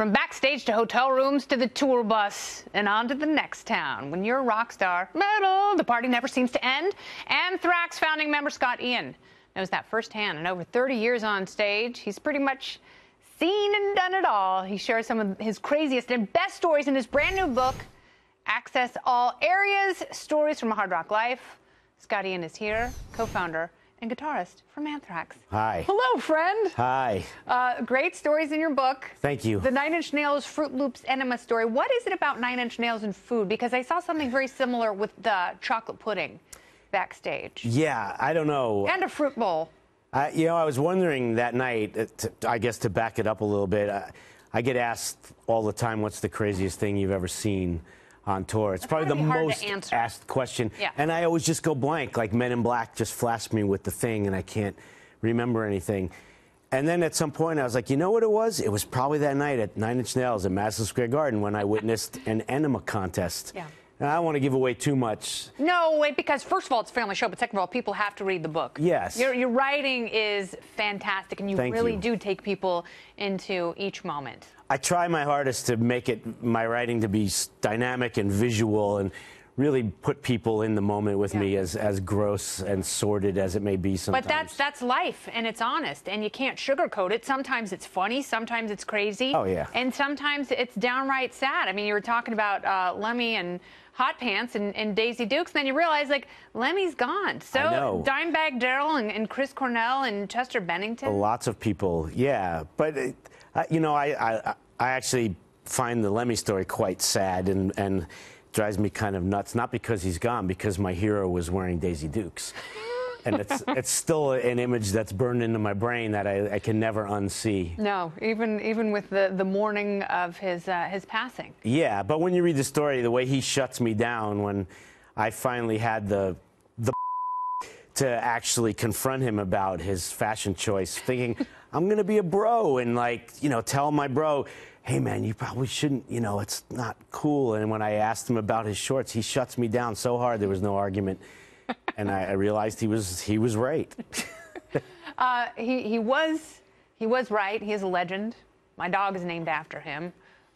From backstage to hotel rooms to the tour bus and on to the next town. When you're a rock star, metal, the party never seems to end. Anthrax founding member Scott Ian knows that firsthand. And over 30 years on stage, he's pretty much seen and done it all. He shares some of his craziest and best stories in his brand new book, Access All Areas Stories from a Hard Rock Life. Scott Ian is here, co founder and guitarist from Anthrax. Hi. Hello, friend. Hi. Uh, great stories in your book. Thank you. The Nine Inch Nails Fruit Loops enema story. What is it about Nine Inch Nails and food? Because I saw something very similar with the chocolate pudding backstage. Yeah, I don't know. And a fruit bowl. you know, I was wondering that night, uh, to, I guess to back it up a little bit, uh, I get asked all the time, what's the craziest thing you've ever seen? on tour. It's probably the most asked question. Yeah. And I always just go blank, like Men in Black just flashed me with the thing and I can't remember anything. And then at some point, I was like, you know what it was? It was probably that night at Nine Inch Nails at Madison Square Garden when I witnessed an enema contest. Yeah. And I don't want to give away too much. No, wait, because first of all, it's a family show, but second of all, people have to read the book. Yes. Your, your writing is fantastic, and you Thank really you. do take people into each moment. I try my hardest to make it my writing to be dynamic and visual and really put people in the moment with yeah. me, as as gross and sordid as it may be. Sometimes, but that's that's life, and it's honest, and you can't sugarcoat it. Sometimes it's funny, sometimes it's crazy. Oh yeah. And sometimes it's downright sad. I mean, you were talking about uh, Lemmy and hot pants and, and, Daisy Dukes. And then you realize, like, Lemmy's gone. So Dimebag Daryl and, and, Chris Cornell and Chester Bennington. Lots of people, yeah. But, uh, you know, I, I, I actually find the Lemmy story quite sad and, and drives me kind of nuts. Not because he's gone, because my hero was wearing Daisy Dukes. and it's it's still an image that's burned into my brain that I, I can never unsee. No, even even with the the mourning of his uh, his passing. Yeah, but when you read the story, the way he shuts me down when I finally had the to actually confront him about his fashion choice, thinking, I'm going to be a bro and, like, you know, tell my bro, hey, man, you probably shouldn't, you know, it's not cool. And when I asked him about his shorts, he shuts me down so hard there was no argument. and I, I, realized he was, he was right. uh, he, he, was, he was right. He is a legend. My dog is named after him.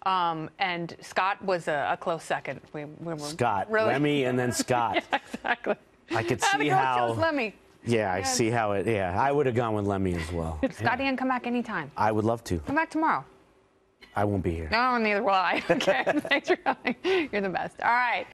Um, and Scott was a, a, close second. We, we were Scott, really... Remy, and then Scott. yeah, exactly. I could see how. Lemmy. Yeah, I see how it. Yeah, I would have gone with Lemmy as well. Scotty and come back anytime? I would love to. Come back tomorrow. I won't be here. No, neither will I. Okay, thanks for coming. You're the best. All right.